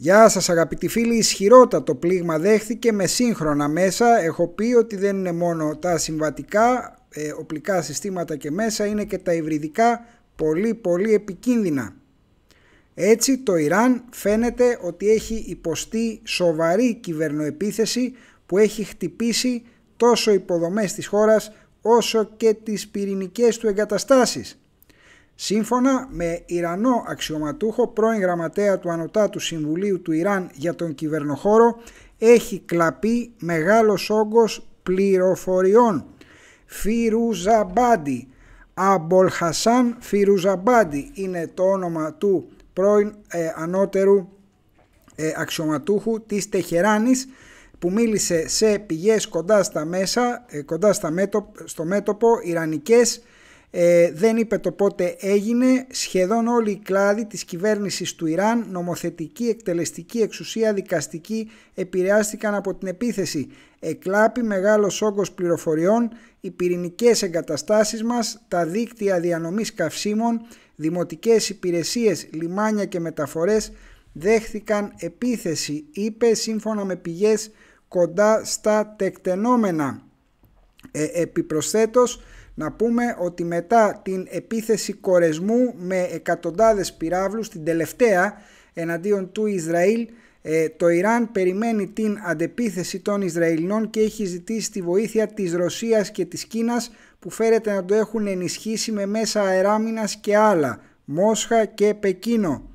Γεια σας αγαπητοί φίλοι, ισχυρότατο πλήγμα δέχθηκε με σύγχρονα μέσα. Έχω πει ότι δεν είναι μόνο τα συμβατικά, ε, οπλικά συστήματα και μέσα, είναι και τα υβριδικά πολύ πολύ επικίνδυνα. Έτσι το Ιράν φαίνεται ότι έχει υποστεί σοβαρή κυβερνοεπίθεση που έχει χτυπήσει τόσο υποδομές της χώρας όσο και τις πυρηνικές του εγκαταστάσεις. Σύμφωνα με Ιρανό αξιωματούχο πρώην γραμματέα του Ανωτάτου Συμβουλίου του Ιράν για τον κυβερνοχώρο έχει κλαπεί μεγάλος όγκος πληροφοριών. Φιρουζαμπάντι, Αμπολχασάν Φιρουζαμπάντι είναι το όνομα του πρώην ε, ανώτερου ε, αξιωματούχου της Τεχεράνης που μίλησε σε πηγές κοντά στα μέσα, ε, κοντά στο μέτωπο Ιρανικές ε, δεν είπε το πότε έγινε. Σχεδόν όλοι οι κλάδοι της κυβέρνησης του Ιράν, νομοθετική, εκτελεστική, εξουσία, δικαστική, επηρεάστηκαν από την επίθεση. Εκλάπη μεγάλος όγκος πληροφοριών, οι πυρηνικές εγκαταστάσεις μας, τα δίκτυα διανομής καυσίμων, δημοτικές υπηρεσίες, λιμάνια και μεταφορές δέχθηκαν επίθεση, είπε σύμφωνα με πηγές κοντά στα τεκτενόμενα. Ε, επιπροσθέτως, να πούμε ότι μετά την επίθεση κορεσμού με εκατοντάδες πυράβλους, την τελευταία εναντίον του Ισραήλ, ε, το Ιράν περιμένει την αντεπίθεση των Ισραηλινών και έχει ζητήσει τη βοήθεια της Ρωσίας και της Κίνας που φέρεται να το έχουν ενισχύσει με μέσα αεράμινας και άλλα, Μόσχα και Πεκίνο.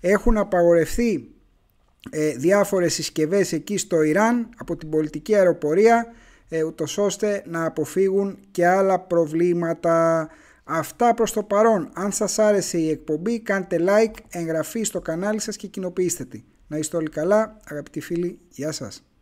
Έχουν απαγορευθεί ε, διάφορες συσκευές εκεί στο Ιράν από την πολιτική αεροπορία ε, ώστε να αποφύγουν και άλλα προβλήματα. Αυτά προς το παρόν. Αν σας άρεσε η εκπομπή κάντε like, εγγραφή στο κανάλι σας και κοινοποιήστε τη. Να είστε όλοι καλά αγαπητοί φίλοι. Γεια σας.